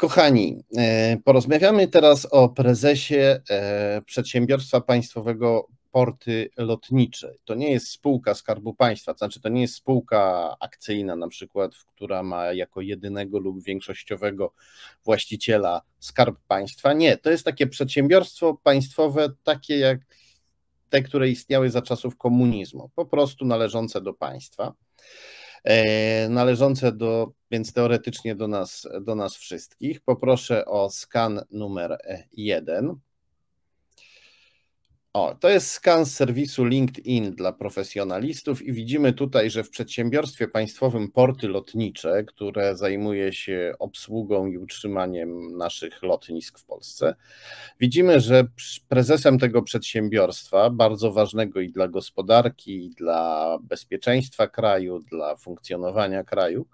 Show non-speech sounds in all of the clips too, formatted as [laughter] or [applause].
Kochani, e, porozmawiamy teraz o prezesie e, przedsiębiorstwa państwowego Porty Lotnicze. To nie jest spółka Skarbu Państwa, to znaczy to nie jest spółka akcyjna na przykład, która ma jako jedynego lub większościowego właściciela Skarb Państwa. Nie, to jest takie przedsiębiorstwo państwowe, takie jak te, które istniały za czasów komunizmu, po prostu należące do państwa. E, należące do, więc teoretycznie do nas, do nas wszystkich. Poproszę o skan numer e, jeden. O, to jest skan z serwisu LinkedIn dla profesjonalistów i widzimy tutaj, że w przedsiębiorstwie państwowym Porty Lotnicze, które zajmuje się obsługą i utrzymaniem naszych lotnisk w Polsce, widzimy, że prezesem tego przedsiębiorstwa, bardzo ważnego i dla gospodarki, i dla bezpieczeństwa kraju, dla funkcjonowania kraju,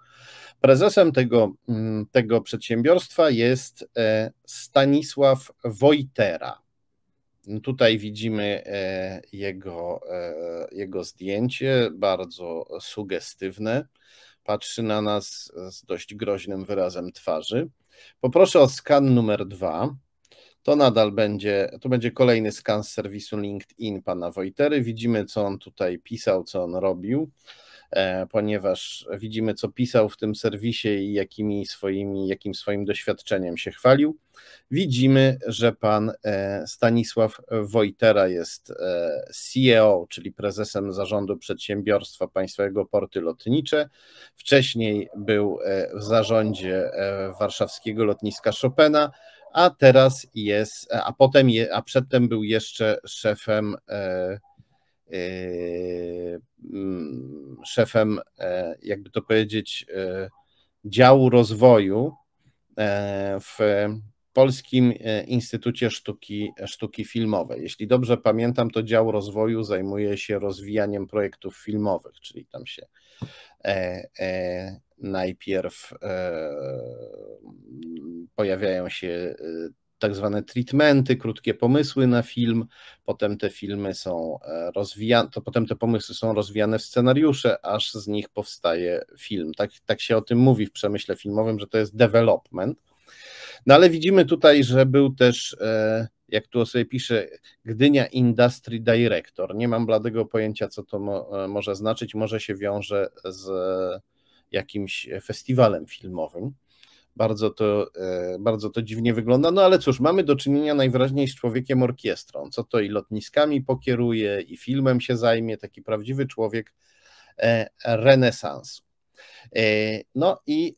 prezesem tego, mm, tego przedsiębiorstwa jest e, Stanisław Wojtera. Tutaj widzimy e, jego, e, jego zdjęcie, bardzo sugestywne. Patrzy na nas z dość groźnym wyrazem twarzy. Poproszę o skan numer dwa. To nadal będzie, to będzie kolejny skan z serwisu LinkedIn pana Wojtery. Widzimy, co on tutaj pisał, co on robił. E, ponieważ widzimy, co pisał w tym serwisie i jakimi swoimi, jakim swoim doświadczeniem się chwalił. Widzimy, że pan e, Stanisław Wojtera jest e, CEO, czyli prezesem zarządu przedsiębiorstwa Państwowego Porty Lotnicze. Wcześniej był w zarządzie warszawskiego lotniska Chopina a teraz jest, a potem, a przedtem był jeszcze szefem E, mm, szefem, e, jakby to powiedzieć, e, działu rozwoju w Polskim Instytucie Sztuki, Sztuki Filmowej. Jeśli dobrze pamiętam, to dział rozwoju zajmuje się rozwijaniem projektów filmowych, czyli tam się najpierw pojawiają się tak zwane treatmenty, krótkie pomysły na film, potem te filmy są e, rozwijane, to potem te pomysły są rozwijane w scenariusze, aż z nich powstaje film. Tak, tak się o tym mówi w przemyśle filmowym, że to jest development. No ale widzimy tutaj, że był też, e, jak tu sobie pisze, Gdynia Industry Director. Nie mam bladego pojęcia, co to mo e, może znaczyć. Może się wiąże z jakimś festiwalem filmowym. Bardzo to, e, bardzo to dziwnie wygląda, no ale cóż, mamy do czynienia najwyraźniej z człowiekiem orkiestrą, co to i lotniskami pokieruje, i filmem się zajmie, taki prawdziwy człowiek e, renesansu. E, no i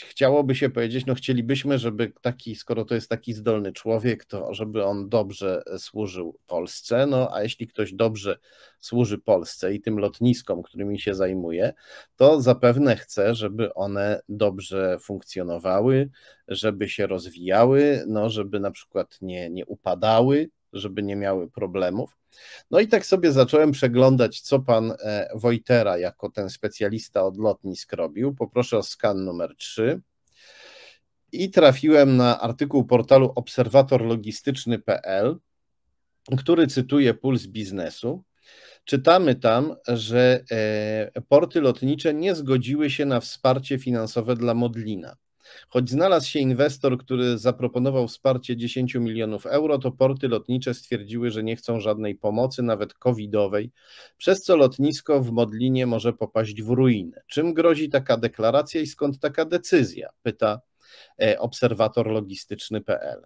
chciałoby się powiedzieć, no chcielibyśmy, żeby taki, skoro to jest taki zdolny człowiek, to żeby on dobrze służył Polsce, no a jeśli ktoś dobrze służy Polsce i tym lotniskom, którymi się zajmuje, to zapewne chce, żeby one dobrze funkcjonowały, żeby się rozwijały, no żeby na przykład nie, nie upadały, żeby nie miały problemów. No i tak sobie zacząłem przeglądać, co pan e, Wojtera jako ten specjalista od lotnisk robił. Poproszę o skan numer 3. I trafiłem na artykuł portalu obserwatorlogistyczny.pl, który cytuje Puls Biznesu. Czytamy tam, że e, porty lotnicze nie zgodziły się na wsparcie finansowe dla Modlina. Choć znalazł się inwestor, który zaproponował wsparcie 10 milionów euro, to porty lotnicze stwierdziły, że nie chcą żadnej pomocy, nawet covidowej, przez co lotnisko w Modlinie może popaść w ruinę. Czym grozi taka deklaracja i skąd taka decyzja? Pyta e, obserwator logistyczny.pl.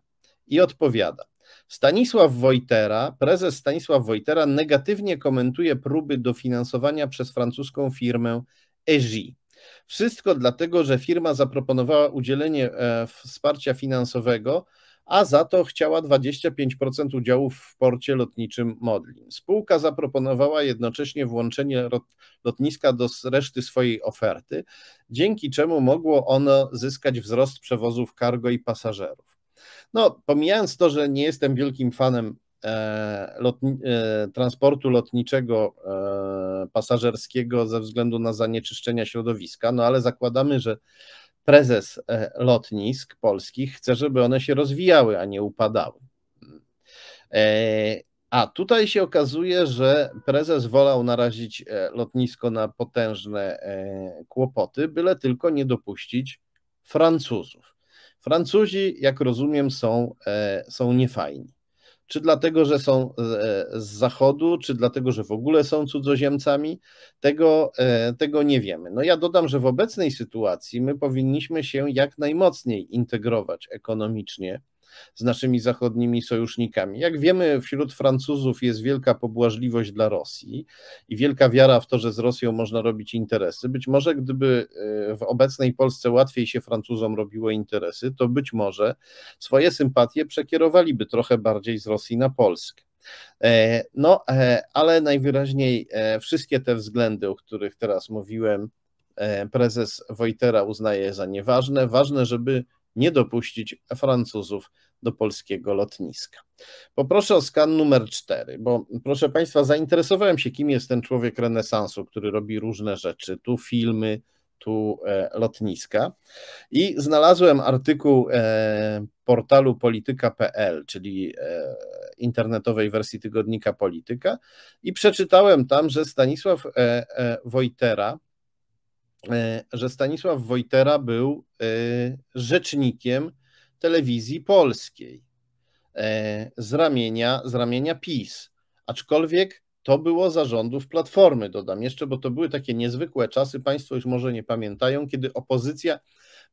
I odpowiada. Stanisław Wojtera, prezes Stanisław Wojtera negatywnie komentuje próby dofinansowania przez francuską firmę EGI. Wszystko dlatego, że firma zaproponowała udzielenie e, wsparcia finansowego, a za to chciała 25% udziałów w porcie lotniczym Modlin. Spółka zaproponowała jednocześnie włączenie lotniska do reszty swojej oferty, dzięki czemu mogło ono zyskać wzrost przewozów cargo i pasażerów. No, pomijając to, że nie jestem wielkim fanem E, lotni e, transportu lotniczego e, pasażerskiego ze względu na zanieczyszczenia środowiska, no ale zakładamy, że prezes lotnisk polskich chce, żeby one się rozwijały, a nie upadały. A tutaj się okazuje, że prezes wolał narazić lotnisko na potężne kłopoty, byle tylko nie dopuścić Francuzów. Francuzi, jak rozumiem, są, są niefajni czy dlatego, że są e, z zachodu, czy dlatego, że w ogóle są cudzoziemcami, tego, e, tego nie wiemy. No ja dodam, że w obecnej sytuacji my powinniśmy się jak najmocniej integrować ekonomicznie z naszymi zachodnimi sojusznikami. Jak wiemy, wśród Francuzów jest wielka pobłażliwość dla Rosji i wielka wiara w to, że z Rosją można robić interesy. Być może gdyby e, w obecnej Polsce łatwiej się Francuzom robiło interesy, to być może swoje sympatie przekierowaliby trochę bardziej z Rosji na Polskę. E, no, e, ale najwyraźniej wszystkie te względy, o których teraz mówiłem, prezes Wojtera uznaje za nieważne. Ważne, żeby nie dopuścić Francuzów do polskiego lotniska. Poproszę o skan numer 4, bo proszę Państwa, zainteresowałem się, kim jest ten człowiek renesansu, który robi różne rzeczy, tu filmy, tu e, lotniska. I znalazłem artykuł e, portalu polityka.pl, czyli e, internetowej wersji tygodnika Polityka, i przeczytałem tam, że Stanisław Wojtera, E, że Stanisław Wojtera był e, rzecznikiem telewizji polskiej e, z ramienia, z ramienia PiS. Aczkolwiek to było zarządów Platformy, dodam jeszcze, bo to były takie niezwykłe czasy, Państwo już może nie pamiętają, kiedy opozycja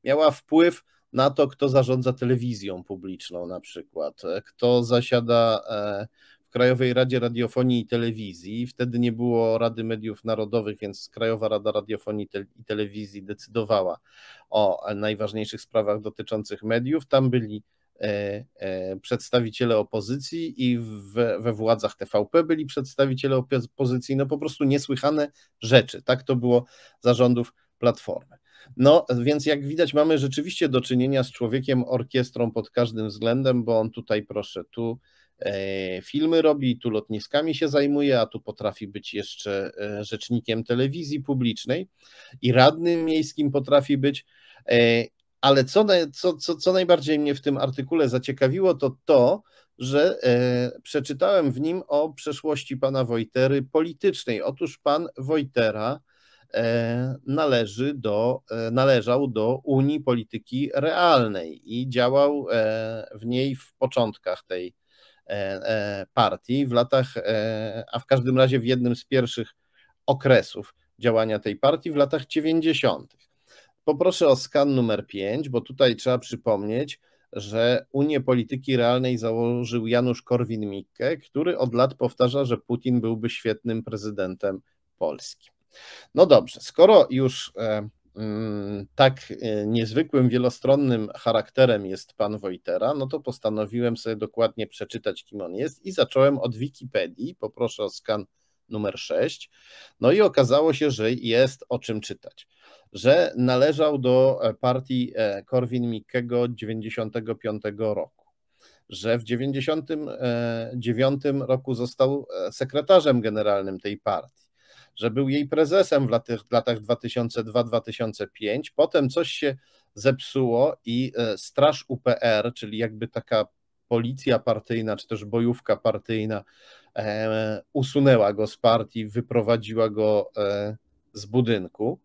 miała wpływ na to, kto zarządza telewizją publiczną, na przykład, kto zasiada Krajowej Radzie Radiofonii i Telewizji. Wtedy nie było Rady Mediów Narodowych, więc Krajowa Rada Radiofonii i Telewizji decydowała o najważniejszych sprawach dotyczących mediów. Tam byli e, e, przedstawiciele opozycji i we, we władzach TVP byli przedstawiciele opozycji. No po prostu niesłychane rzeczy. Tak to było zarządów Platformy. No więc jak widać, mamy rzeczywiście do czynienia z człowiekiem orkiestrą pod każdym względem, bo on tutaj proszę, tu E, filmy robi, tu lotniskami się zajmuje, a tu potrafi być jeszcze e, rzecznikiem telewizji publicznej i radnym miejskim potrafi być. E, ale co, co, co, co najbardziej mnie w tym artykule zaciekawiło, to to, że przeczytałem w nim o przeszłości pana Wojtery politycznej. Otóż pan Wojtera należy do, należał do Unii Polityki Realnej i działał w niej w początkach tej E, e, partii w latach, e, a w każdym razie w jednym z pierwszych okresów działania tej partii w latach 90. Poproszę o skan numer 5, bo tutaj trzeba przypomnieć, że Unię Polityki Realnej założył Janusz Korwin-Mikke, który od lat powtarza, że Putin byłby świetnym prezydentem Polski. No dobrze, skoro już Mm, tak e, niezwykłym, wielostronnym charakterem jest pan Wojtera, no to postanowiłem sobie dokładnie przeczytać, kim on jest i zacząłem od Wikipedii. Poproszę o skan numer 6. No i okazało się, że jest o czym czytać. Że należał do e, partii Korwin-Mikkego od 1995 roku. Że w 1999 e, roku został sekretarzem generalnym tej partii że był jej prezesem w latach, latach 2002-2005. Potem coś się zepsuło i e, Straż UPR, czyli jakby taka policja partyjna, czy też bojówka partyjna, e, usunęła go z partii, wyprowadziła go e, z budynku.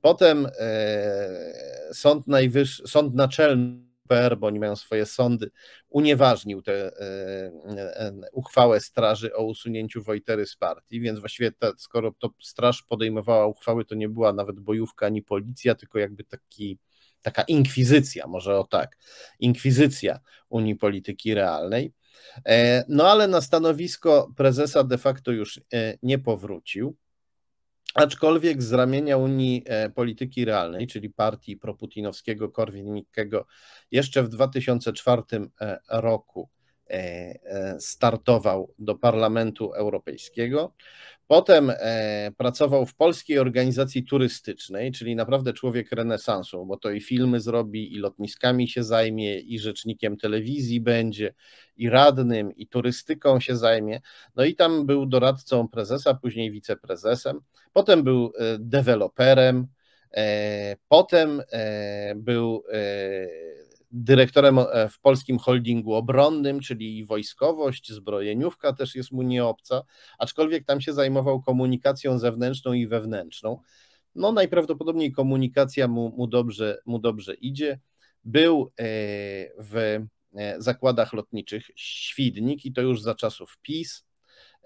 Potem e, Sąd, Najwyższy, Sąd Naczelny PR, bo oni mają swoje sądy, unieważnił tę e, e, uchwałę straży o usunięciu Wojtery z partii, więc właściwie ta, skoro to straż podejmowała uchwały, to nie była nawet bojówka ani policja, tylko jakby taki taka inkwizycja, może o tak, inkwizycja Unii Polityki Realnej. E, no ale na stanowisko prezesa de facto już nie powrócił. Aczkolwiek z ramienia Unii e, Polityki Realnej, czyli partii proputinowskiego Korwin-Mikkego, jeszcze w 2004 e, roku E, e, startował do Parlamentu Europejskiego. Potem e, pracował w Polskiej Organizacji Turystycznej, czyli naprawdę człowiek renesansu, bo to i filmy zrobi, i lotniskami się zajmie, i rzecznikiem telewizji będzie, i radnym, i turystyką się zajmie. No i tam był doradcą prezesa, później wiceprezesem. Potem był deweloperem, potem był dyrektorem e, w polskim holdingu obronnym, czyli wojskowość, zbrojeniówka też jest mu nieobca, aczkolwiek tam się zajmował komunikacją zewnętrzną i wewnętrzną. No najprawdopodobniej komunikacja mu, mu dobrze, mu dobrze idzie. Był e, w e, zakładach lotniczych Świdnik i to już za czasów PiS.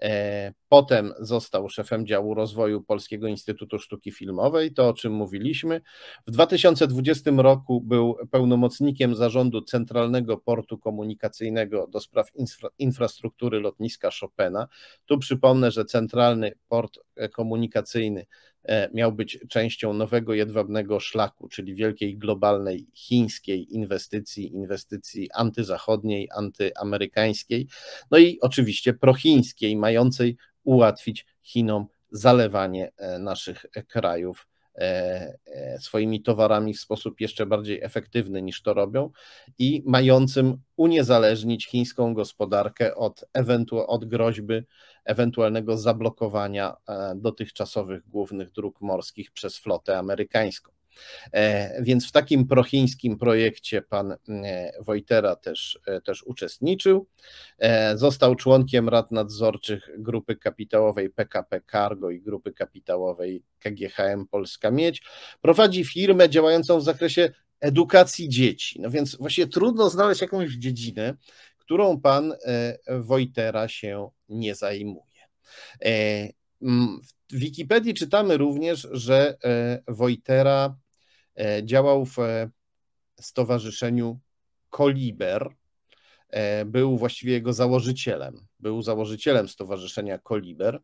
E, potem został szefem działu rozwoju Polskiego Instytutu Sztuki Filmowej, to o czym mówiliśmy. W 2020 roku był pełnomocnikiem zarządu Centralnego Portu Komunikacyjnego do spraw infra infrastruktury lotniska Chopina. Tu przypomnę, że Centralny Port e, Komunikacyjny E, miał być częścią nowego jedwabnego szlaku, czyli wielkiej globalnej chińskiej inwestycji, inwestycji antyzachodniej, antyamerykańskiej, no i oczywiście prochińskiej, mającej ułatwić Chinom zalewanie e, naszych krajów E, e, swoimi towarami w sposób jeszcze bardziej efektywny niż to robią i mającym uniezależnić chińską gospodarkę od, ewentu- od groźby ewentualnego zablokowania e, dotychczasowych głównych dróg morskich przez flotę amerykańską. E, więc w takim prochińskim projekcie pan e, Wojtera też, e, też uczestniczył. Został członkiem rad nadzorczych grupy kapitałowej PKP Cargo i grupy kapitałowej KGHM Polska Miedź. Prowadzi firmę działającą w zakresie edukacji dzieci. No więc właśnie trudno znaleźć jakąś dziedzinę, którą pan Wojtera się nie zajmuje. W Wikipedii czytamy również, że Wojtera E, działał w e, stowarzyszeniu Koliber, e, był właściwie jego założycielem. Był założycielem stowarzyszenia Koliber.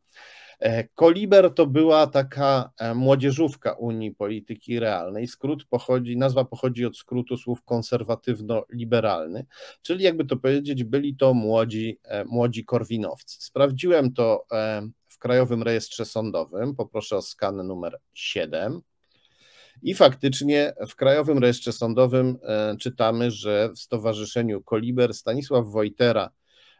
Koliber to była taka młodzieżówka Unii Polityki Realnej. Skrót pochodzi, nazwa pochodzi od skrótu słów konserwatywno-liberalny, czyli jakby to powiedzieć, byli to młodzi, młodzi korwinowcy. Sprawdziłem to w Krajowym Rejestrze Sądowym. Poproszę o skan numer 7. I faktycznie w Krajowym Rejestrze Sądowym e, czytamy, że w Stowarzyszeniu Koliber Stanisław Wojtera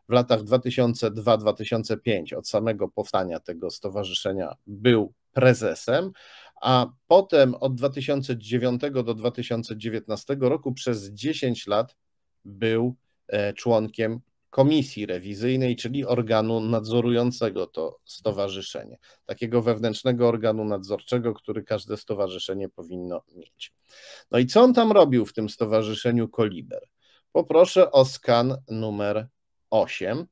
w latach 2002-2005 od samego powstania tego stowarzyszenia był prezesem, a potem od 2009 do 2019 roku przez 10 lat był e, członkiem komisji rewizyjnej, czyli organu nadzorującego to stowarzyszenie, takiego wewnętrznego organu nadzorczego, który każde stowarzyszenie powinno mieć. No i co on tam robił w tym stowarzyszeniu Koliber? Poproszę o skan numer 8.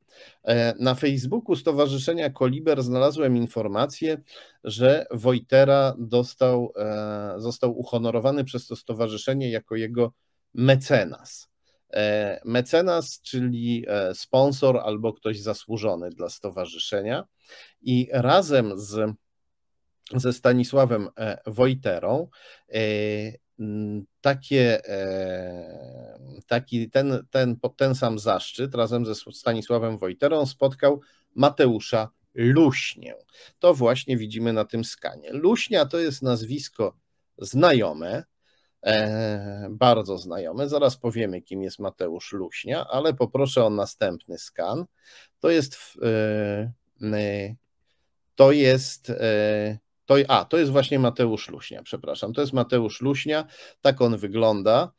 E, na Facebooku Stowarzyszenia Koliber znalazłem informację, że Wojtera dostał, e, został uhonorowany przez to stowarzyszenie jako jego mecenas. E, mecenas, czyli e, sponsor albo ktoś zasłużony dla stowarzyszenia. I razem z, ze Stanisławem e, Wojterą takie, taki, ten, ten, ten sam zaszczyt razem ze Stanisławem Wojterą spotkał Mateusza Luśnię. To właśnie widzimy na tym skanie. Luśnia to jest nazwisko znajome, E, bardzo znajomy. Zaraz powiemy, kim jest Mateusz Luśnia, ale poproszę o następny skan. To jest. E, to jest. E, to, a, to jest właśnie Mateusz Luśnia, przepraszam. To jest Mateusz Luśnia, tak on wygląda.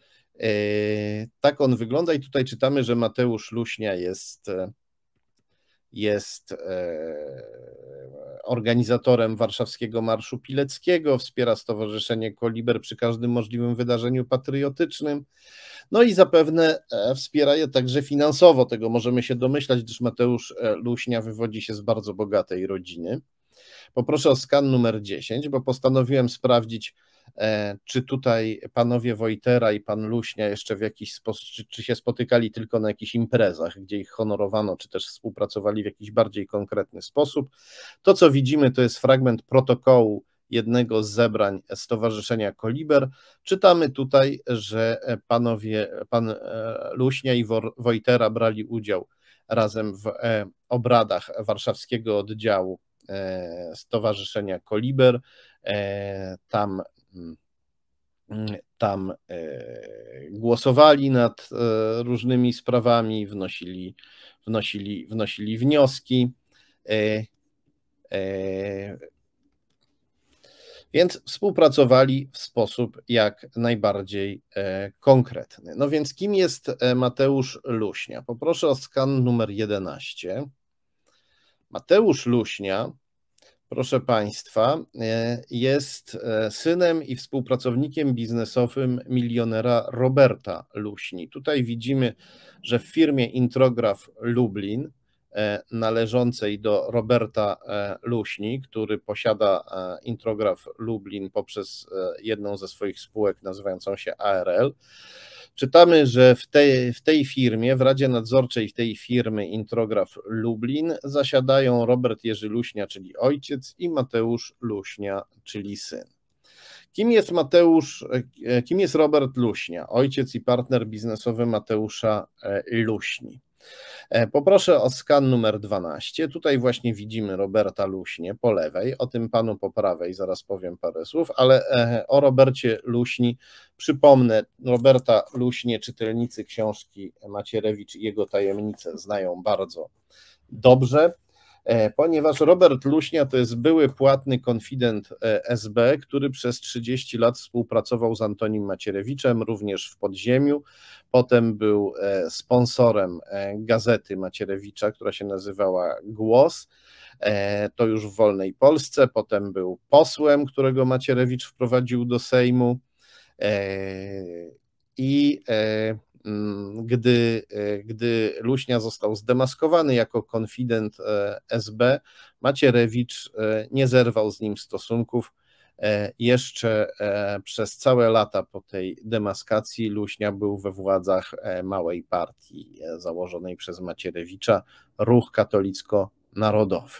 Tak on wygląda i tutaj czytamy, że Mateusz Luśnia jest jest organizatorem Warszawskiego Marszu Pileckiego, wspiera Stowarzyszenie Koliber przy każdym możliwym wydarzeniu patriotycznym. No i zapewne e, wspiera je także finansowo, tego możemy się domyślać, gdyż Mateusz e, Luśnia wywodzi się z bardzo bogatej rodziny. Poproszę o skan numer 10, bo postanowiłem sprawdzić E, czy tutaj panowie Wojtera i pan Luśnia jeszcze w jakiś sposób, czy, czy, się spotykali tylko na jakichś imprezach, gdzie ich honorowano, czy też współpracowali w jakiś bardziej konkretny sposób? To, co widzimy, to jest fragment protokołu jednego z zebrań Stowarzyszenia Koliber. Czytamy tutaj, że e, panowie, pan e, Luśnia i Wojtera brali udział razem w obradach warszawskiego oddziału Stowarzyszenia Koliber. Tam Mm, tam e, głosowali nad e, różnymi sprawami, wnosili, wnosili, wnosili wnioski. E, więc współpracowali w sposób jak najbardziej konkretny. No więc kim jest Mateusz Luśnia? Poproszę o skan numer 11. Mateusz Luśnia proszę Państwa, e, jest e, synem i współpracownikiem biznesowym milionera Roberta Luśni. Tutaj widzimy, że w firmie Intrograf Lublin, e, należącej do Roberta Luśni, który posiada Intrograf Lublin poprzez jedną ze swoich spółek nazywającą się ARL, Czytamy, że w tej, w tej firmie, w Radzie Nadzorczej tej firmy Intrograf Lublin zasiadają Robert Jerzy Luśnia, czyli ojciec, i Mateusz Luśnia, czyli syn. Kim jest Mateusz, e, kim jest Robert Luśnia, ojciec i partner biznesowy Mateusza e, Luśni? E, poproszę o skan numer 12. Tutaj właśnie widzimy Roberta Luśnie po lewej, o tym panu po prawej zaraz powiem parę słów, ale e, o Robercie Luśni przypomnę. Roberta Luśnie czytelnicy książki Macierewicz i jego tajemnice znają bardzo dobrze. E, ponieważ Robert Luśnia to jest były płatny konfident e, SB, który przez 30 lat współpracował z Antonim Macierewiczem, również w podziemiu. Potem był e, sponsorem gazety Macierewicza, która się nazywała Głos. To już w wolnej Polsce. Potem był posłem, którego Macierewicz wprowadził do Sejmu. I Mm, gdy, e, gdy Luśnia został zdemaskowany jako konfident e, SB, Macierewicz e, nie zerwał z nim stosunków. Jeszcze przez całe lata po tej demaskacji Luśnia był we władzach małej partii założonej przez Macierewicza, Ruch Katolicko-Narodowy.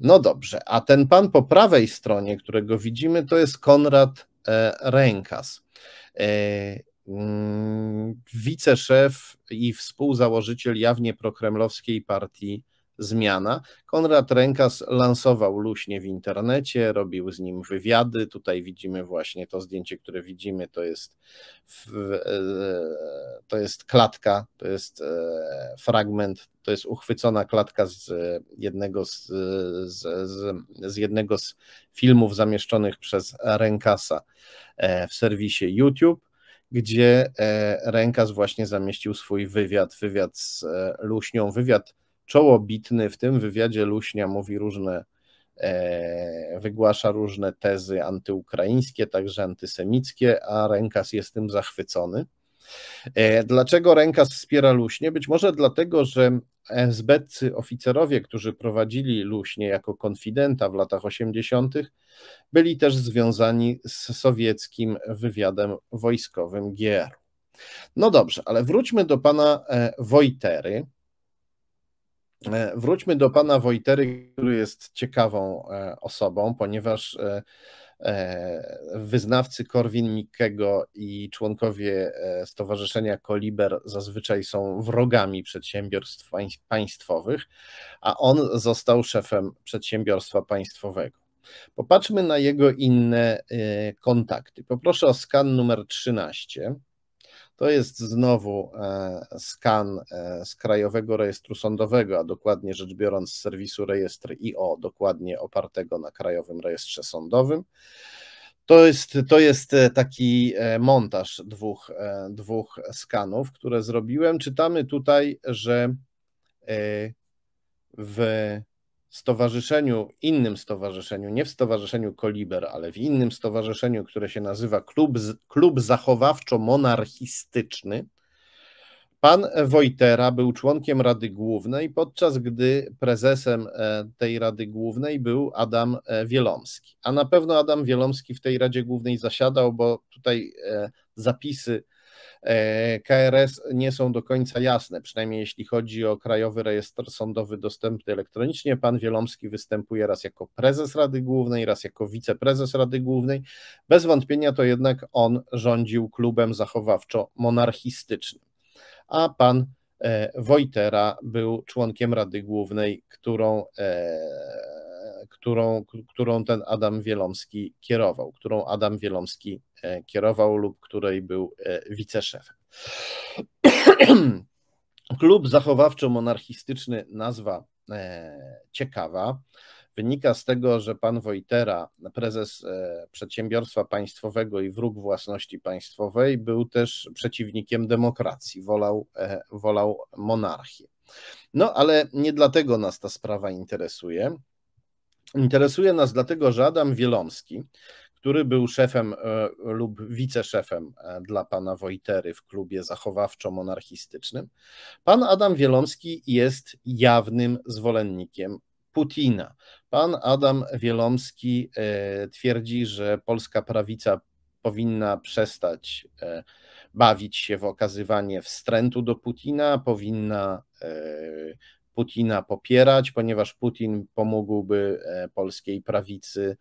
No dobrze, a ten pan po prawej stronie, którego widzimy, to jest Konrad Rękas. Mm, wiceszef i współzałożyciel jawnie prokremlowskiej partii Zmiana. Konrad Rękas lansował luśnie w internecie, robił z nim wywiady. Tutaj widzimy właśnie to zdjęcie, które widzimy, to jest, w, e, to jest klatka, to jest e, fragment, to jest uchwycona klatka z jednego z, z, z, z jednego z filmów zamieszczonych przez Rękasa e, w serwisie YouTube gdzie e, Rękas właśnie zamieścił swój wywiad, wywiad z e, Luśnią, wywiad czołobitny. W tym wywiadzie Luśnia mówi różne, e, wygłasza różne tezy antyukraińskie, także antysemickie, a Rękas jest tym zachwycony. E, dlaczego ręka wspiera Luśnie? Być może dlatego, że esbeccy oficerowie, którzy prowadzili Luśnie jako konfidenta w latach 80., byli też związani z sowieckim wywiadem wojskowym GR. No dobrze, ale wróćmy do pana e, Wojtery. E, wróćmy do pana Wojtery, który jest ciekawą osobą, ponieważ E, wyznawcy Korwin-Mikkego i członkowie e, Stowarzyszenia Koliber zazwyczaj są wrogami przedsiębiorstw państwowych, a on został szefem przedsiębiorstwa państwowego. Popatrzmy na jego inne e, kontakty. Poproszę o skan numer 13. To jest znowu e, skan e, z Krajowego Rejestru Sądowego, a dokładnie rzecz biorąc z serwisu rejestr IO, dokładnie opartego na Krajowym Rejestrze Sądowym. To jest, to jest e, taki montaż dwóch, dwóch skanów, które zrobiłem. Czytamy tutaj, że w stowarzyszeniu, innym stowarzyszeniu, nie w stowarzyszeniu Koliber, ale w innym stowarzyszeniu, które się nazywa Klub, Klub Zachowawczo-Monarchistyczny, Pan Wojtera był członkiem Rady Głównej, podczas gdy prezesem e, tej Rady Głównej był Adam e, Wielomski. A na pewno Adam Wielomski w tej Radzie Głównej zasiadał, bo tutaj e, zapisy E, KRS nie są do końca jasne, przynajmniej jeśli chodzi o Krajowy Rejestr Sądowy Dostępny Elektronicznie. Pan Wielomski występuje raz jako prezes Rady Głównej, raz jako wiceprezes Rady Głównej. Bez wątpienia to jednak on rządził klubem zachowawczo-monarchistycznym. A pan e, Wojtera był członkiem Rady Głównej, którą e, którą, którą ten Adam Wielomski kierował, którą Adam Wielomski e, kierował lub której był e, wiceszefem. [clears throat] Klub zachowawczo-monarchistyczny nazwa e, ciekawa. Wynika z tego, że pan Wojtera, prezes przedsiębiorstwa państwowego i wróg własności państwowej, był też przeciwnikiem demokracji, wolał, wolał monarchię. No ale nie dlatego nas ta sprawa interesuje. Interesuje nas dlatego, że Adam Wielomski, który był szefem e, lub wiceszefem e, dla pana Wojtery w klubie zachowawczo-monarchistycznym. Pan Adam Wielomski jest jawnym zwolennikiem Putina. Pan Adam Wielomski e, twierdzi, że polska prawica powinna przestać bawić się w okazywanie wstrętu do Putina, powinna Putina popierać, ponieważ Putin pomógłby e, polskiej prawicy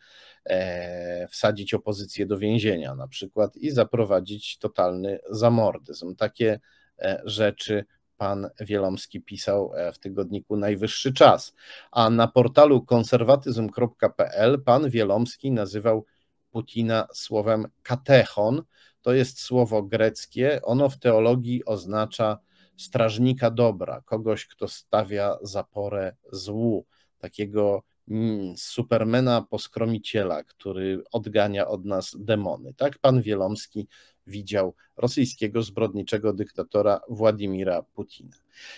e, wsadzić opozycję do więzienia na przykład i zaprowadzić totalny zamordyzm. Takie e, rzeczy pan Wielomski pisał w tygodniku Najwyższy Czas. A na portalu konserwatyzm.pl pan Wielomski nazywał Putina słowem katechon. To jest słowo greckie. Ono w teologii oznacza strażnika dobra, kogoś, kto stawia zaporę złu, takiego mm, supermena poskromiciela, który odgania od nas demony. Tak pan Wielomski widział rosyjskiego zbrodniczego dyktatora Władimira Putina.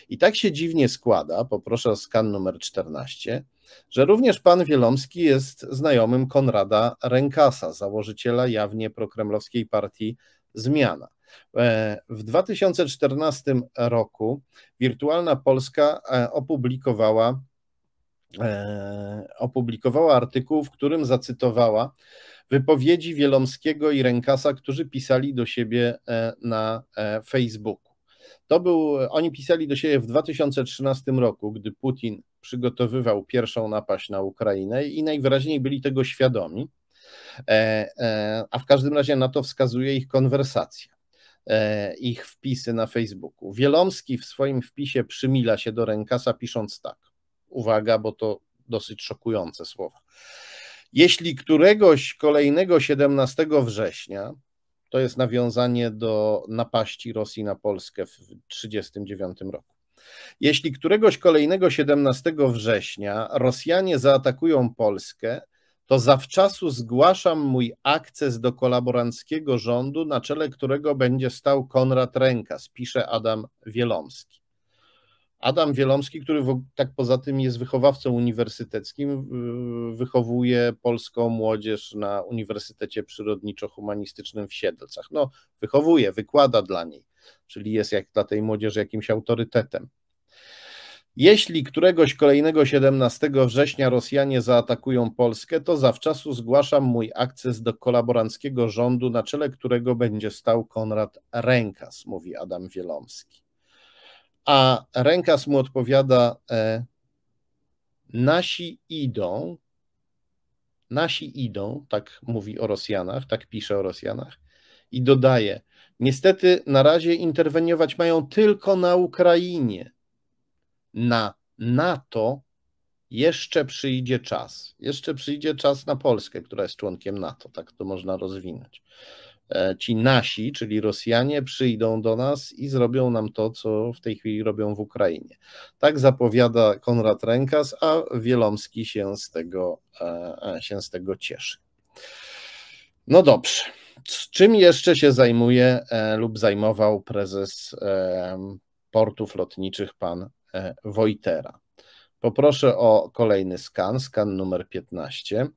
I tak się dziwnie składa, poproszę o skan numer 14, że również pan Wielomski jest znajomym Konrada Rękasa, założyciela jawnie prokremlowskiej partii Zmiana. E, w 2014 roku Wirtualna Polska e, opublikowała, e, opublikowała artykuł, w którym zacytowała wypowiedzi Wielomskiego i Rękasa, którzy pisali do siebie na Facebooku. To był, oni pisali do siebie w 2013 roku, gdy Putin przygotowywał pierwszą napaść na Ukrainę i najwyraźniej byli tego świadomi, a w każdym razie na to wskazuje ich konwersacja. E, ich wpisy na Facebooku. Wielomski w swoim wpisie przymila się do Rękasa pisząc tak. Uwaga, bo to dosyć szokujące słowa. Jeśli któregoś kolejnego 17 września, to jest nawiązanie do napaści Rosji na Polskę w 1939 roku. Jeśli któregoś kolejnego 17 września Rosjanie zaatakują Polskę, to zawczasu zgłaszam mój akces do kolaboranckiego rządu, na czele którego będzie stał Konrad Rękas, pisze Adam Wielomski. Adam Wielomski, który tak poza tym jest wychowawcą uniwersyteckim, wychowuje polską młodzież na Uniwersytecie Przyrodniczo-Humanistycznym w Siedlcach. No, wychowuje, wykłada dla niej, czyli jest jak dla tej młodzieży jakimś autorytetem. Jeśli któregoś kolejnego 17 września Rosjanie zaatakują Polskę, to zawczasu zgłaszam mój akces do kolaboranckiego rządu, na czele którego będzie stał Konrad Rękas, mówi Adam Wielomski. A Rękas mu odpowiada: e, Nasi idą, nasi idą, tak mówi o Rosjanach, tak pisze o Rosjanach, i dodaje: Niestety na razie interweniować mają tylko na Ukrainie na NATO jeszcze przyjdzie czas. Jeszcze przyjdzie czas na Polskę, która jest członkiem NATO, tak to można rozwinąć. E, ci nasi, czyli Rosjanie, przyjdą do nas i zrobią nam to, co w tej chwili robią w Ukrainie. Tak zapowiada Konrad Rękas, a Wielomski się z tego, e, e, się z tego cieszy. No dobrze. Czym jeszcze się zajmuje lub zajmował prezes portów lotniczych pan E, Wojtera. Poproszę o kolejny skan, skan numer 15.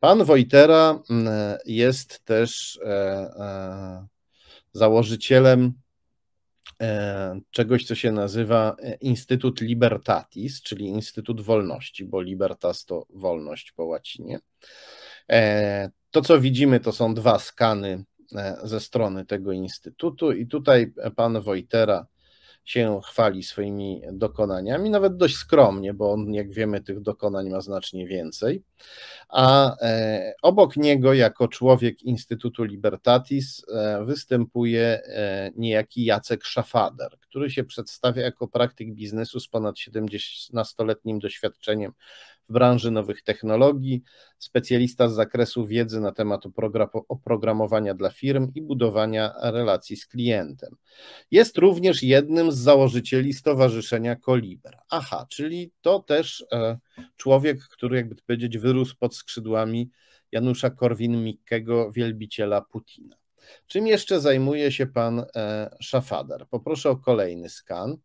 Pan Wojtera mm, jest też e, e, założycielem czegoś, co się nazywa Instytut Libertatis, czyli Instytut Wolności, bo libertas to wolność po łacinie. To, co widzimy, to są dwa skany ze strony tego instytutu, i tutaj pan Wojtera się chwali swoimi dokonaniami, nawet dość skromnie, bo on, jak wiemy, tych dokonań ma znacznie więcej. A e, obok niego, jako człowiek Instytutu Libertatis, e, występuje e, niejaki Jacek Szafader, który się przedstawia jako praktyk biznesu z ponad 70 letnim doświadczeniem w branży nowych technologii, specjalista z zakresu wiedzy na temat oprogramowania dla firm i budowania relacji z klientem. Jest również jednym z założycieli Stowarzyszenia Koliber. Aha, czyli to też e, człowiek, który, jakby to powiedzieć, wyrósł pod skrzydłami Janusza Korwin-Mikkego, wielbiciela Putina. Czym jeszcze zajmuje się pan e, Szafader? Poproszę o kolejny skan.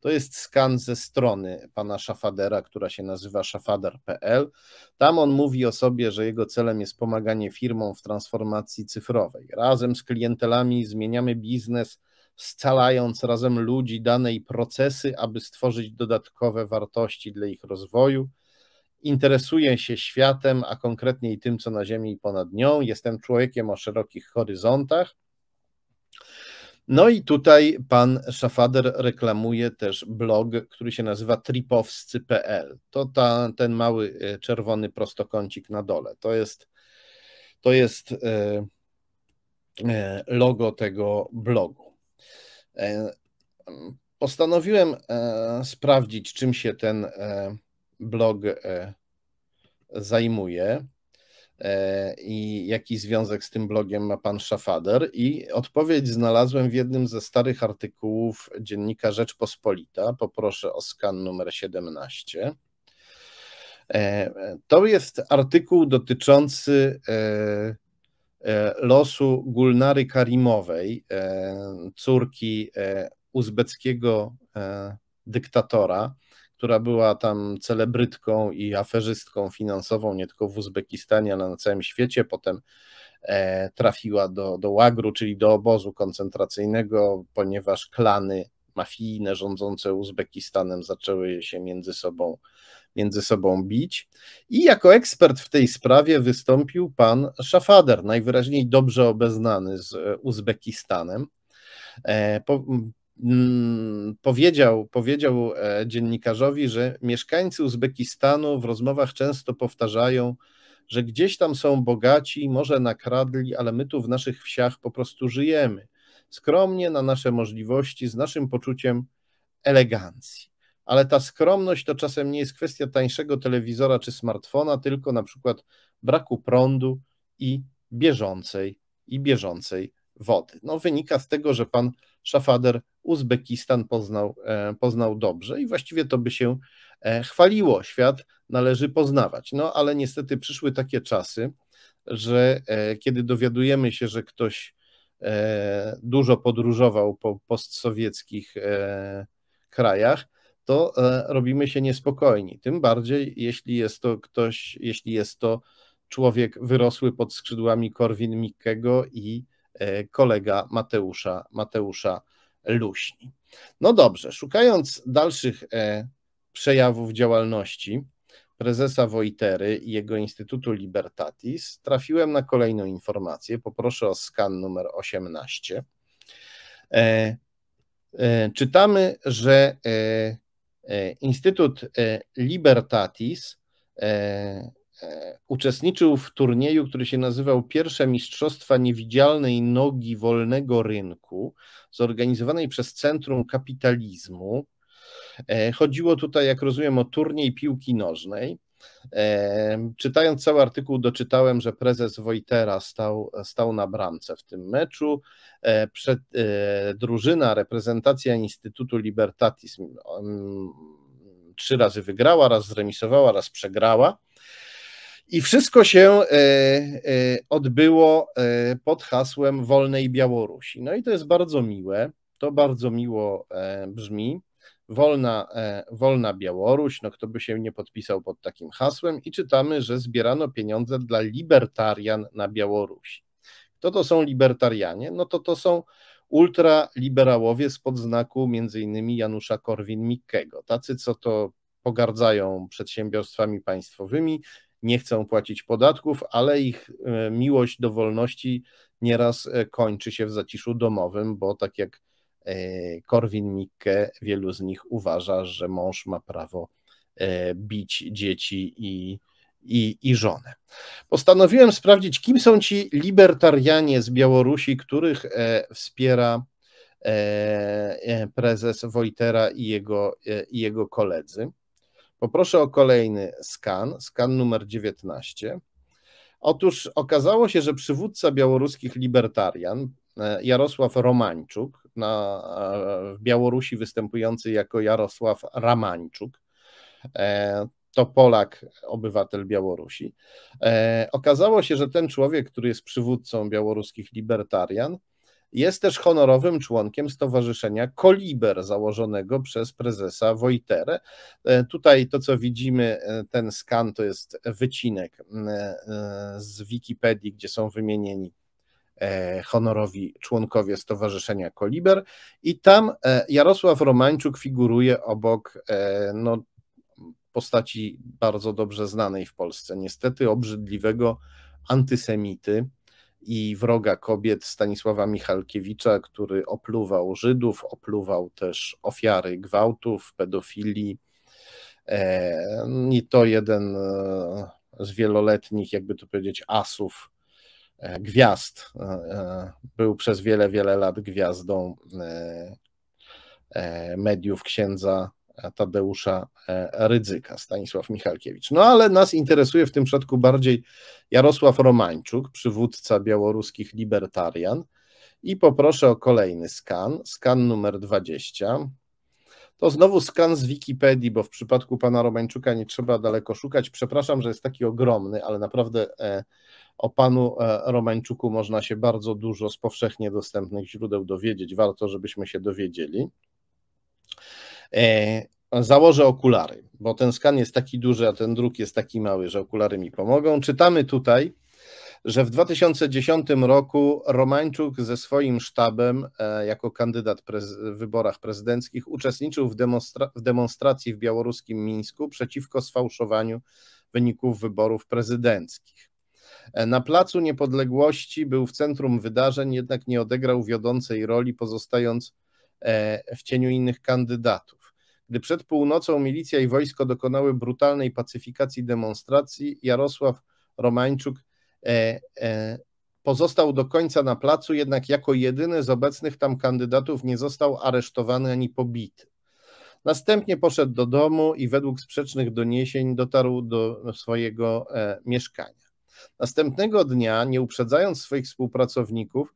To jest skan ze strony pana Szafadera, która się nazywa szafader.pl. Tam on mówi o sobie, że jego celem jest pomaganie firmom w transformacji cyfrowej. Razem z klientelami zmieniamy biznes, scalając razem ludzi, dane i procesy, aby stworzyć dodatkowe wartości dla ich rozwoju. Interesuję się światem, a konkretniej tym, co na Ziemi i ponad nią. Jestem człowiekiem o szerokich horyzontach no i tutaj pan Szafader reklamuje też blog, który się nazywa tripowscy.pl. To ta, ten mały e, czerwony prostokącik na dole. To jest, to jest e, e, logo tego blogu. Postanowiłem sprawdzić, czym się ten blog zajmuje. E, i jaki związek z tym blogiem ma pan Szafader. I odpowiedź znalazłem w jednym ze starych artykułów dziennika Rzeczpospolita. Poproszę o skan numer 17. E, e, to jest artykuł dotyczący losu Gulnary Karimowej, córki uzbeckiego dyktatora która była tam celebrytką i aferzystką finansową, nie tylko w Uzbekistanie, ale na całym świecie. Potem e, trafiła do, do łagru, czyli do obozu koncentracyjnego, ponieważ klany mafijne rządzące Uzbekistanem zaczęły się między sobą, między sobą bić. I jako ekspert w tej sprawie wystąpił pan Szafader, najwyraźniej dobrze obeznany z e, Uzbekistanem. E, Mm, powiedział, powiedział e, dziennikarzowi, że mieszkańcy Uzbekistanu w rozmowach często powtarzają, że gdzieś tam są bogaci, może nakradli, ale my tu w naszych wsiach po prostu żyjemy. Skromnie na nasze możliwości, z naszym poczuciem elegancji. Ale ta skromność to czasem nie jest kwestia tańszego telewizora czy smartfona, tylko na przykład braku prądu i bieżącej i bieżącej wody. No wynika z tego, że pan Szafader Uzbekistan poznał, e, poznał dobrze i właściwie to by się e, chwaliło. Świat należy poznawać. No ale niestety przyszły takie czasy, że e, kiedy dowiadujemy się, że ktoś dużo podróżował po postsowieckich krajach, to robimy się niespokojni. Tym bardziej, jeśli jest to ktoś, jeśli jest to człowiek wyrosły pod skrzydłami Korwin Mikkego i E, kolega Mateusza, Mateusza Luśni. No dobrze, szukając dalszych e, przejawów działalności prezesa Wojtery i jego Instytutu Libertatis, trafiłem na kolejną informację. Poproszę o skan numer 18. E, czytamy, że Instytut Libertatis uczestniczył w turnieju, który się nazywał Pierwsze Mistrzostwa Niewidzialnej Nogi Wolnego Rynku, zorganizowanej przez Centrum Kapitalizmu. E, chodziło tutaj, jak rozumiem, o turniej piłki nożnej. E, czytając cały artykuł, doczytałem, że prezes Wojtera stał, stał na bramce w tym meczu. E, przed, drużyna, reprezentacja Instytutu Libertatis mm, trzy razy wygrała, raz zremisowała, raz przegrała. I wszystko się e, e, odbyło e, pod hasłem Wolnej Białorusi. No i to jest bardzo miłe, to bardzo miło brzmi. Wolna, wolna Białoruś, no kto by się nie podpisał pod takim hasłem, i czytamy, że zbierano pieniądze dla libertarian na Białorusi. Kto to są libertarianie? No to to są ultraliberałowie spod znaku m.in. Janusza Korwin-Mikkego, tacy co to pogardzają przedsiębiorstwami państwowymi, nie chcą płacić podatków, ale ich e, miłość do wolności nieraz e, kończy się w zaciszu domowym, bo tak jak e, Korwin Mikke, wielu z nich uważa, że mąż ma prawo bić dzieci i, i, i żonę. Postanowiłem sprawdzić, kim są ci libertarianie z Białorusi, których wspiera prezes Wojtera i jego, i jego koledzy. Poproszę o kolejny skan, skan numer 19. Otóż okazało się, że przywódca białoruskich libertarian e, Jarosław Romańczuk, na, e, w Białorusi występujący jako Jarosław Ramańczuk, e, to Polak, obywatel Białorusi. Okazało się, że ten człowiek, który jest przywódcą białoruskich libertarian, jest też honorowym członkiem Stowarzyszenia Koliber, założonego przez prezesa Wojterę. E, tutaj to, co widzimy, e, ten skan to jest wycinek e, z Wikipedii, gdzie są wymienieni honorowi członkowie Stowarzyszenia Koliber i tam Jarosław Romańczuk figuruje obok no, postaci bardzo dobrze znanej w Polsce, niestety obrzydliwego antysemity, i wroga kobiet Stanisława Michalkiewicza, który opluwał Żydów, opluwał też ofiary gwałtów, pedofilii. E, I to jeden e, z wieloletnich, jakby to powiedzieć, asów e, gwiazd. Był przez wiele, wiele lat gwiazdą mediów księdza Tadeusza e, Rydzyka, Stanisław Michalkiewicz. No ale nas interesuje w tym przypadku bardziej Jarosław Romańczuk, przywódca białoruskich libertarian. I poproszę o kolejny skan, skan numer 20. To znowu skan z Wikipedii, bo w przypadku pana Romańczuka nie trzeba daleko szukać. Przepraszam, że jest taki ogromny, ale naprawdę e, o panu e, Romańczuku można się bardzo dużo z powszechnie dostępnych źródeł dowiedzieć. Warto, żebyśmy się dowiedzieli. E, założę okulary, bo ten skan jest taki duży, a ten druk jest taki mały, że okulary mi pomogą. Czytamy tutaj, że w 2010 roku Romańczuk ze swoim sztabem e, jako kandydat w wyborach prezydenckich uczestniczył w, demonstra w demonstracji w białoruskim Mińsku przeciwko sfałszowaniu wyników wyborów prezydenckich. E, na Placu Niepodległości był w centrum wydarzeń, jednak nie odegrał wiodącej roli, pozostając w cieniu innych kandydatów. Gdy przed północą milicja i wojsko dokonały brutalnej pacyfikacji demonstracji, Jarosław Romańczuk e, e, pozostał do końca na placu, jednak jako jedyny z obecnych tam kandydatów nie został aresztowany ani pobity. Następnie poszedł do domu i według sprzecznych doniesień dotarł do swojego e, mieszkania. Następnego dnia, nie uprzedzając swoich współpracowników,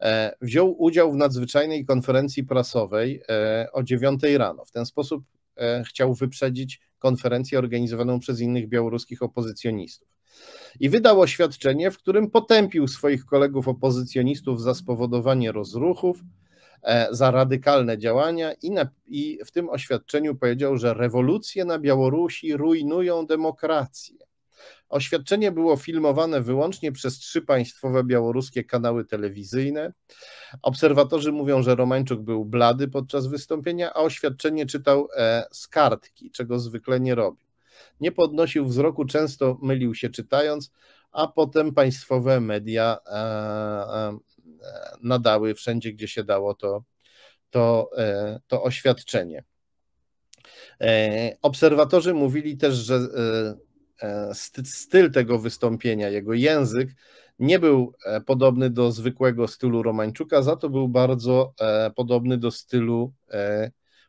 E, wziął udział w nadzwyczajnej konferencji prasowej e, o 9 rano. W ten sposób e, chciał wyprzedzić konferencję organizowaną przez innych białoruskich opozycjonistów. I wydał oświadczenie, w którym potępił swoich kolegów opozycjonistów za spowodowanie rozruchów, za radykalne działania i, na, i w tym oświadczeniu powiedział, że rewolucje na Białorusi rujnują demokrację. Oświadczenie było filmowane wyłącznie przez trzy państwowe białoruskie kanały telewizyjne. Obserwatorzy mówią, że Romańczuk był blady podczas wystąpienia, a oświadczenie czytał e, z kartki, czego zwykle nie robił. Nie podnosił wzroku, często mylił się czytając, a potem państwowe media e, e, nadały wszędzie, gdzie się dało to, to, to oświadczenie. Obserwatorzy mówili też, że E, styl tego wystąpienia, jego język nie był e, podobny do zwykłego stylu Romańczuka, za to był bardzo e, podobny do stylu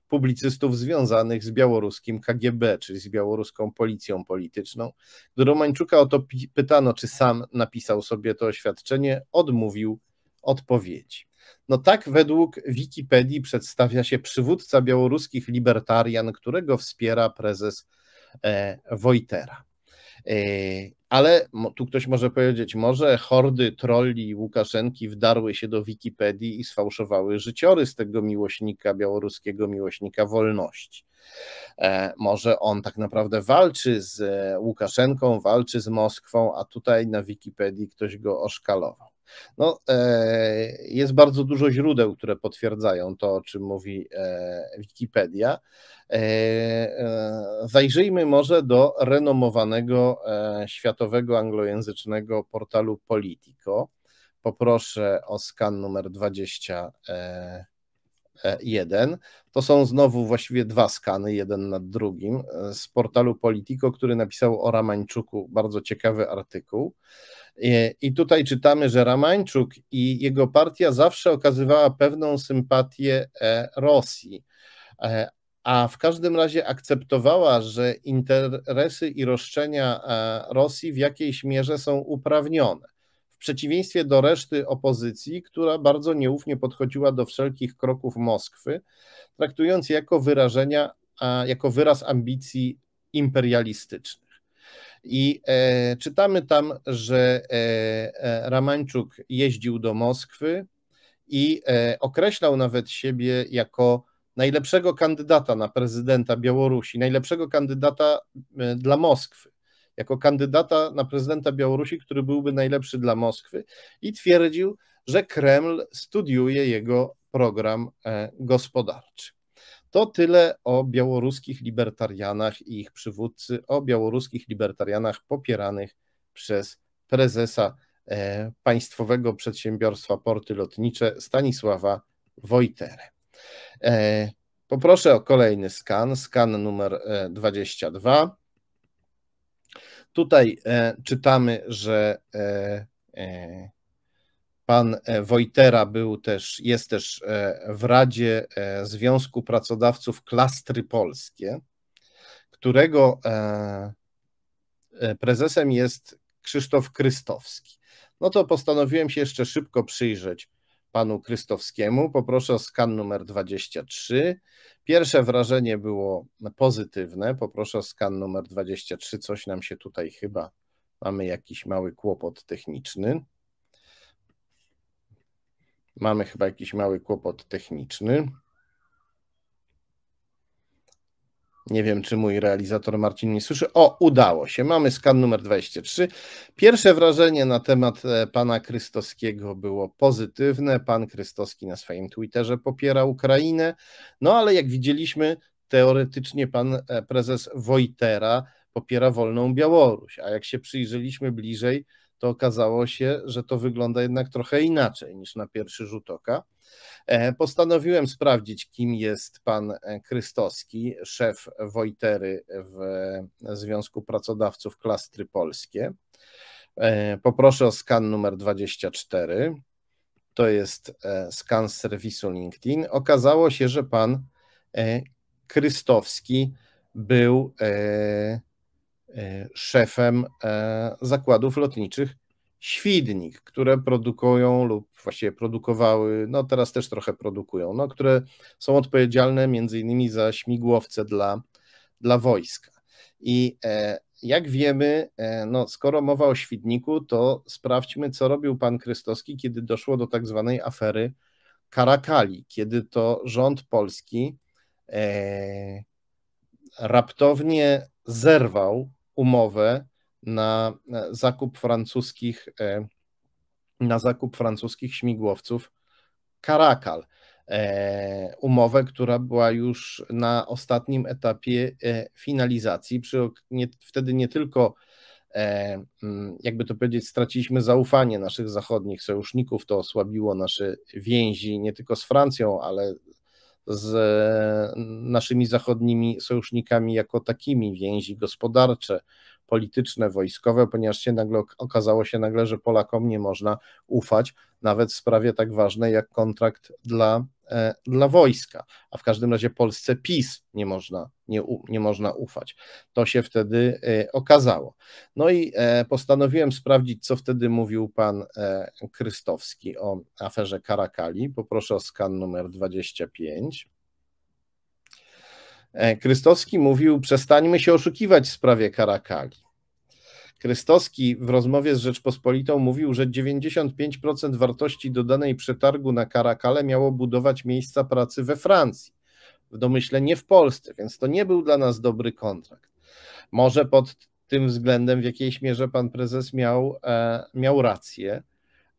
publicystów związanych z białoruskim KGB, czyli z białoruską policją polityczną. Gdy Romańczuka o to pytano, czy sam napisał sobie to oświadczenie, odmówił odpowiedzi. No tak według Wikipedii przedstawia się przywódca białoruskich libertarian, którego wspiera prezes Wojtera. E, ale tu ktoś może powiedzieć, może hordy trolli Łukaszenki wdarły się do Wikipedii i sfałszowały życiorys tego miłośnika, białoruskiego miłośnika wolności. E, może on tak naprawdę walczy z e, Łukaszenką, walczy z Moskwą, a tutaj na Wikipedii ktoś go oszkalował. No, e, jest bardzo dużo źródeł, które potwierdzają to, o czym mówi e, Wikipedia. E, zajrzyjmy może do renomowanego światowego anglojęzycznego portalu Politico. Poproszę o skan numer 21. To są znowu właściwie dwa skany, jeden nad drugim, z portalu Politico, który napisał o Ramańczuku bardzo ciekawy artykuł. E, I tutaj czytamy, że Ramańczuk i jego partia zawsze okazywała pewną sympatię e, Rosji, e, a w każdym razie akceptowała, że interesy i roszczenia Rosji w jakiejś mierze są uprawnione. W przeciwieństwie do reszty opozycji, która bardzo nieufnie podchodziła do wszelkich kroków Moskwy, traktując je jako wyrażenia, jako wyraz ambicji imperialistycznych. I e, czytamy tam, że e, e, Ramańczuk jeździł do Moskwy i e, określał nawet siebie jako najlepszego kandydata na prezydenta Białorusi, najlepszego kandydata e, dla Moskwy, jako kandydata na prezydenta Białorusi, który byłby najlepszy dla Moskwy, i twierdził, że Kreml studiuje jego program e, gospodarczy. To tyle o białoruskich libertarianach i ich przywódcy, o białoruskich libertarianach popieranych przez prezesa e, Państwowego Przedsiębiorstwa Porty Lotnicze Stanisława Wojterę. E, poproszę o kolejny skan, skan numer 22. E, Tutaj czytamy, że Pan e, Wojtera był też, jest też e, w Radzie e, Związku Pracodawców Klastry Polskie, którego prezesem jest Krzysztof Krystowski. No to postanowiłem się jeszcze szybko przyjrzeć panu Krystowskiemu. Poproszę o skan numer 23. Pierwsze wrażenie było pozytywne. Poproszę o skan numer 23. Coś nam się tutaj chyba, mamy jakiś mały kłopot techniczny. Mamy chyba jakiś mały kłopot techniczny. Nie wiem, czy mój realizator Marcin mnie słyszy. O, udało się. Mamy skan numer 23. Pierwsze wrażenie na temat e, pana Krystowskiego było pozytywne. Pan Krystowski na swoim Twitterze popiera Ukrainę. No ale jak widzieliśmy, teoretycznie pan e, prezes Wojtera popiera wolną Białoruś. A jak się przyjrzeliśmy bliżej, to okazało się, że to wygląda jednak trochę inaczej niż na pierwszy rzut oka. E, postanowiłem sprawdzić, kim jest pan e, Krystowski, szef Wojtery w e, Związku Pracodawców Klastry Polskie. Poproszę o skan numer 24. To jest skan z serwisu LinkedIn. Okazało się, że pan Krystowski był E, szefem e, zakładów lotniczych Świdnik, które produkują lub właściwie produkowały, no teraz też trochę produkują, no, które są odpowiedzialne między innymi za śmigłowce dla, dla wojska. I e, jak wiemy, no, skoro mowa o Świdniku, to sprawdźmy, co robił pan Krystowski, kiedy doszło do tak zwanej afery Karakali, kiedy to rząd polski e, raptownie zerwał umowę na e, zakup francuskich, e, na zakup francuskich śmigłowców Caracal. E, umowę, która była już na ostatnim etapie finalizacji. Przy, nie, wtedy nie tylko jakby to powiedzieć, straciliśmy zaufanie naszych zachodnich sojuszników, to osłabiło nasze więzi nie tylko z Francją, ale z e, naszymi zachodnimi sojusznikami jako takimi, więzi gospodarcze, polityczne, wojskowe, ponieważ się nagle okazało się nagle, że Polakom nie można ufać, nawet w sprawie tak ważnej jak kontrakt dla E, dla wojska, a w każdym razie Polsce PiS nie można, nie, nie można ufać. To się wtedy e, okazało. No i e, postanowiłem sprawdzić, co wtedy mówił pan Krystowski o aferze Karakali. Poproszę o skan numer 25. Krystowski mówił: Przestańmy się oszukiwać w sprawie Karakali. Krystowski w rozmowie z Rzeczpospolitą mówił, że 95% wartości dodanej przetargu na Karakale miało budować miejsca pracy we Francji, w domyśle nie w Polsce, więc to nie był dla nas dobry kontrakt. Może pod tym względem w jakiejś mierze pan prezes miał, e, miał rację,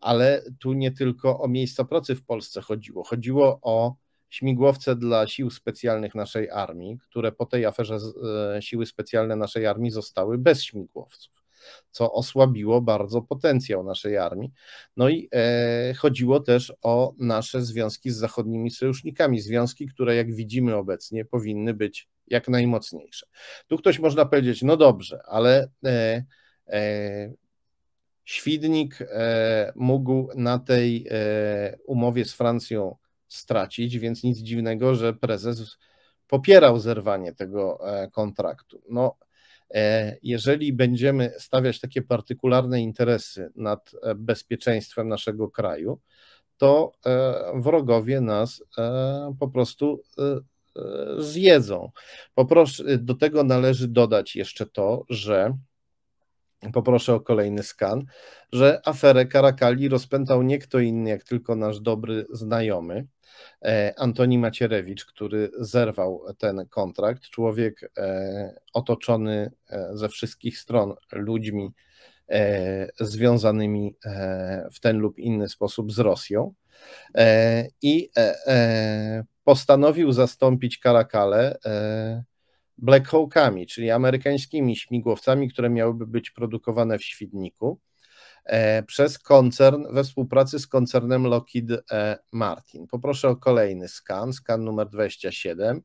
ale tu nie tylko o miejsca pracy w Polsce chodziło. Chodziło o śmigłowce dla sił specjalnych naszej armii, które po tej aferze e, siły specjalne naszej armii zostały bez śmigłowców co osłabiło bardzo potencjał naszej armii. No i e, chodziło też o nasze związki z zachodnimi sojusznikami, związki, które jak widzimy obecnie powinny być jak najmocniejsze. Tu ktoś można powiedzieć, no dobrze, ale e, e, Świdnik e, mógł na tej e, umowie z Francją stracić, więc nic dziwnego, że prezes popierał zerwanie tego e, kontraktu. No, E, jeżeli będziemy stawiać takie partykularne interesy nad e, bezpieczeństwem naszego kraju, to e, wrogowie nas po prostu zjedzą. Po do tego należy dodać jeszcze to, że poproszę o kolejny skan, że aferę Karakali rozpętał nie kto inny, jak tylko nasz dobry znajomy, e, Antoni Macierewicz, który zerwał ten kontrakt. Człowiek e, otoczony e, ze wszystkich stron ludźmi związanymi w ten lub inny sposób z Rosją. I postanowił zastąpić Karakale Black Hawkami, czyli amerykańskimi śmigłowcami, które miałyby być produkowane w Świdniku e, przez koncern we współpracy z koncernem Lockheed e, Martin. Poproszę o kolejny skan, skan numer 27.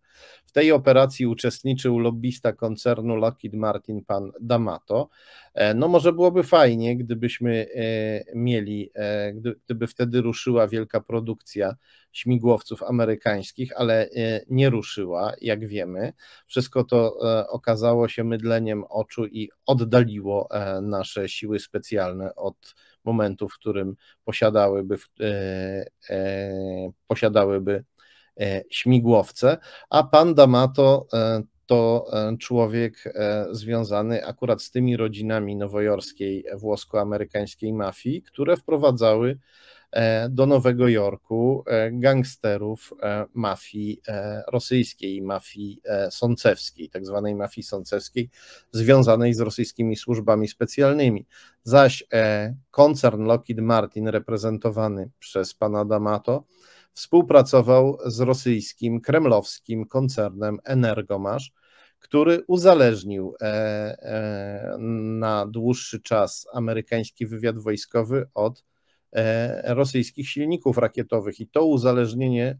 W tej operacji uczestniczył lobbysta koncernu Lockheed Martin, pan D'Amato. E, no może byłoby fajnie, gdybyśmy e, mieli, e, gdyby wtedy ruszyła wielka produkcja śmigłowców amerykańskich, ale nie ruszyła, jak wiemy. Wszystko to okazało się mydleniem oczu i oddaliło nasze siły specjalne od momentu, w którym posiadałyby, posiadałyby śmigłowce, a pan D'Amato to e, człowiek e, związany akurat z tymi rodzinami nowojorskiej, e, włosko-amerykańskiej mafii, które wprowadzały do Nowego Jorku gangsterów mafii rosyjskiej, mafii sącewskiej, tak zwanej mafii sącewskiej, związanej z rosyjskimi służbami specjalnymi. Zaś koncern Lockheed Martin, reprezentowany przez pana D'Amato, współpracował z rosyjskim, kremlowskim koncernem Energomasz, który uzależnił e, e, na dłuższy czas amerykański wywiad wojskowy od e, rosyjskich silników rakietowych. I to uzależnienie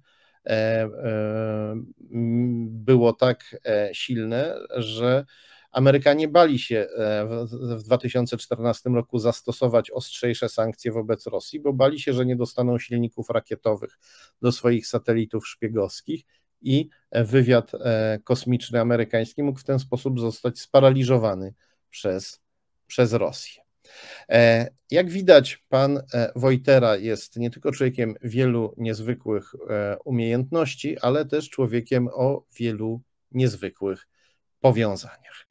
było tak silne, że Amerykanie bali się e, w 2014 roku zastosować ostrzejsze sankcje wobec Rosji, bo bali się, że nie dostaną silników rakietowych do swoich satelitów szpiegowskich i e, wywiad e, kosmiczny amerykański mógł w ten sposób zostać sparaliżowany przez, przez Rosję. Jak widać, pan Wojtera jest nie tylko człowiekiem wielu niezwykłych umiejętności, ale też człowiekiem o wielu niezwykłych powiązaniach.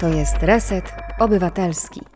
To jest Reset Obywatelski.